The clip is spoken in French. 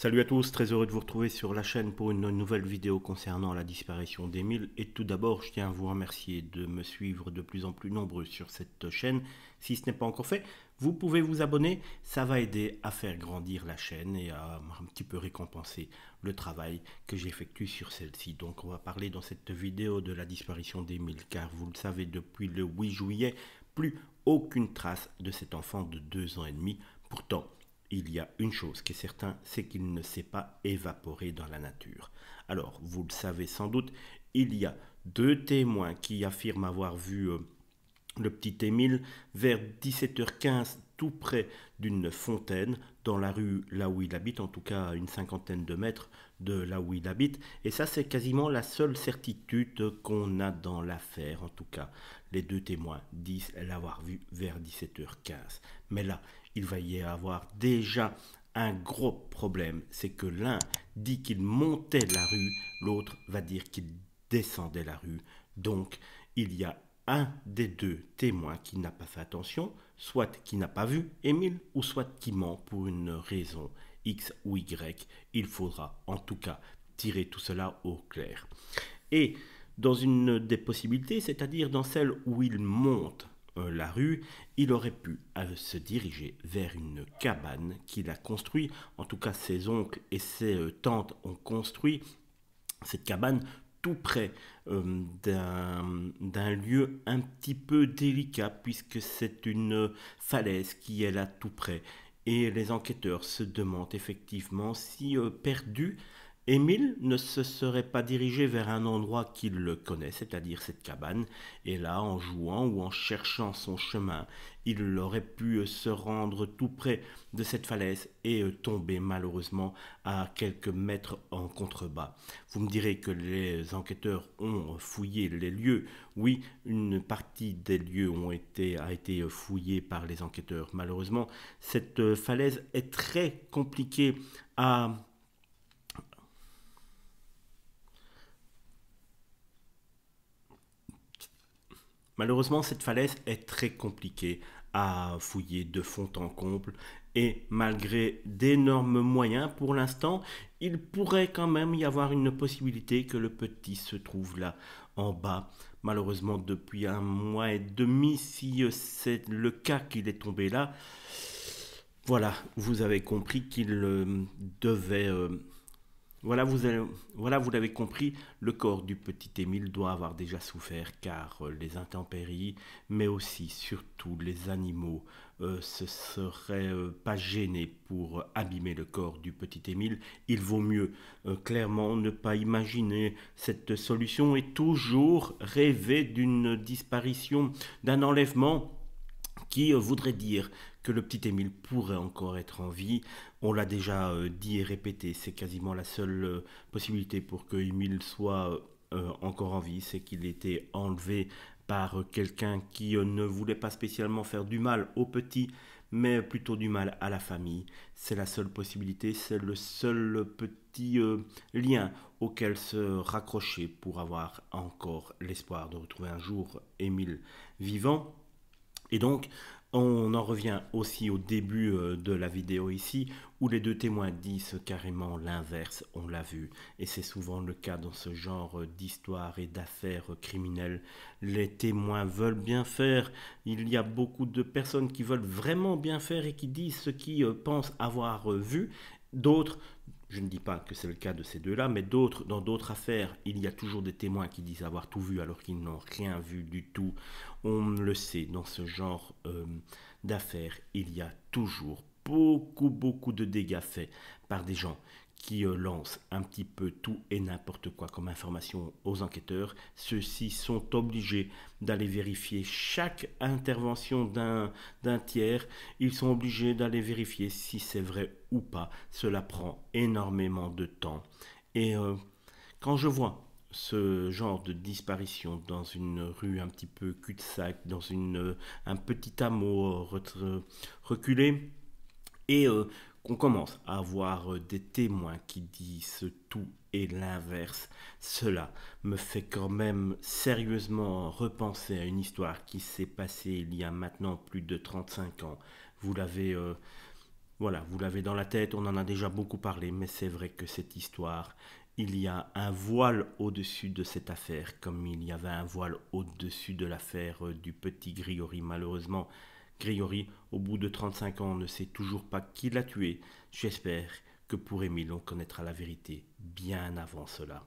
Salut à tous, très heureux de vous retrouver sur la chaîne pour une nouvelle vidéo concernant la disparition d'Emile. Et tout d'abord, je tiens à vous remercier de me suivre de plus en plus nombreux sur cette chaîne. Si ce n'est pas encore fait, vous pouvez vous abonner, ça va aider à faire grandir la chaîne et à un petit peu récompenser le travail que j'effectue sur celle-ci. Donc on va parler dans cette vidéo de la disparition d'Emile, car vous le savez, depuis le 8 juillet, plus aucune trace de cet enfant de 2 ans et demi. Pourtant, il y a une chose qui est certaine, c'est qu'il ne s'est pas évaporé dans la nature. Alors, vous le savez sans doute, il y a deux témoins qui affirment avoir vu... Euh, le petit Émile, vers 17h15, tout près d'une fontaine, dans la rue là où il habite, en tout cas à une cinquantaine de mètres de là où il habite. Et ça, c'est quasiment la seule certitude qu'on a dans l'affaire, en tout cas. Les deux témoins disent l'avoir vu vers 17h15. Mais là, il va y avoir déjà un gros problème. C'est que l'un dit qu'il montait la rue, l'autre va dire qu'il descendait la rue. Donc, il y a un des deux témoins qui n'a pas fait attention, soit qui n'a pas vu Émile, ou soit qui ment pour une raison X ou Y. Il faudra en tout cas tirer tout cela au clair. Et dans une des possibilités, c'est-à-dire dans celle où il monte euh, la rue, il aurait pu euh, se diriger vers une cabane qu'il a construite, en tout cas ses oncles et ses euh, tantes ont construit cette cabane tout près euh, d'un lieu un petit peu délicat puisque c'est une falaise qui est là tout près. Et les enquêteurs se demandent effectivement si euh, perdu Émile ne se serait pas dirigé vers un endroit qu'il le connaît, c'est-à-dire cette cabane, et là, en jouant ou en cherchant son chemin, il aurait pu se rendre tout près de cette falaise et tomber malheureusement à quelques mètres en contrebas. Vous me direz que les enquêteurs ont fouillé les lieux. Oui, une partie des lieux ont été, a été fouillée par les enquêteurs. Malheureusement, cette falaise est très compliquée à Malheureusement, cette falaise est très compliquée à fouiller de fond en comble et malgré d'énormes moyens pour l'instant, il pourrait quand même y avoir une possibilité que le petit se trouve là en bas. Malheureusement, depuis un mois et demi, si euh, c'est le cas qu'il est tombé là, voilà, vous avez compris qu'il euh, devait... Euh, voilà, vous l'avez compris, le corps du petit Émile doit avoir déjà souffert car euh, les intempéries, mais aussi surtout les animaux, Ce euh, se seraient euh, pas gênés pour abîmer le corps du petit Émile. Il vaut mieux clairement ne pas imaginer cette solution et toujours rêver d'une disparition, d'un enlèvement qui euh, voudrait dire que le petit Émile pourrait encore être en vie. On l'a déjà euh, dit et répété, c'est quasiment la seule euh, possibilité pour que Émile soit encore en vie, c'est qu'il était enlevé par quelqu'un qui ne voulait pas spécialement faire du mal au petit, mais plutôt du mal à la famille. C'est la seule possibilité, c'est le seul petit lien auquel se raccrocher pour avoir encore l'espoir de retrouver un jour Émile vivant. Et donc, on en revient aussi au début euh, de la vidéo ici, où les deux témoins disent carrément l'inverse, on l'a vu. Et c'est souvent le cas dans ce genre d'histoire et d'affaires criminelles. Les témoins veulent bien faire, il y a beaucoup de personnes qui veulent vraiment bien faire et qui disent ce qu'ils euh, pensent avoir euh, vu. D'autres je ne dis pas que c'est le cas de ces deux-là, mais d'autres, dans d'autres affaires, il y a toujours des témoins qui disent avoir tout vu alors qu'ils n'ont rien vu du tout. On le sait, dans ce genre euh, d'affaires, il y a toujours beaucoup, beaucoup de dégâts faits par des gens qui euh, lance un petit peu tout et n'importe quoi comme information aux enquêteurs. Ceux-ci sont obligés d'aller vérifier chaque intervention d'un tiers. Ils sont obligés d'aller vérifier si c'est vrai ou pas. Cela prend énormément de temps. Et euh, quand je vois ce genre de disparition dans une rue un petit peu cul-de-sac, dans une, euh, un petit hameau reculé, et on commence à avoir euh, des témoins qui disent tout et l'inverse. Cela me fait quand même sérieusement repenser à une histoire qui s'est passée il y a maintenant plus de 35 ans. Vous l'avez euh, voilà, vous l'avez dans la tête, on en a déjà beaucoup parlé, mais c'est vrai que cette histoire, il y a un voile au-dessus de cette affaire, comme il y avait un voile au-dessus de l'affaire euh, du petit Grigori malheureusement. Grégory, au bout de 35 ans, ne sait toujours pas qui l'a tué. J'espère que pour Émile, on connaîtra la vérité bien avant cela.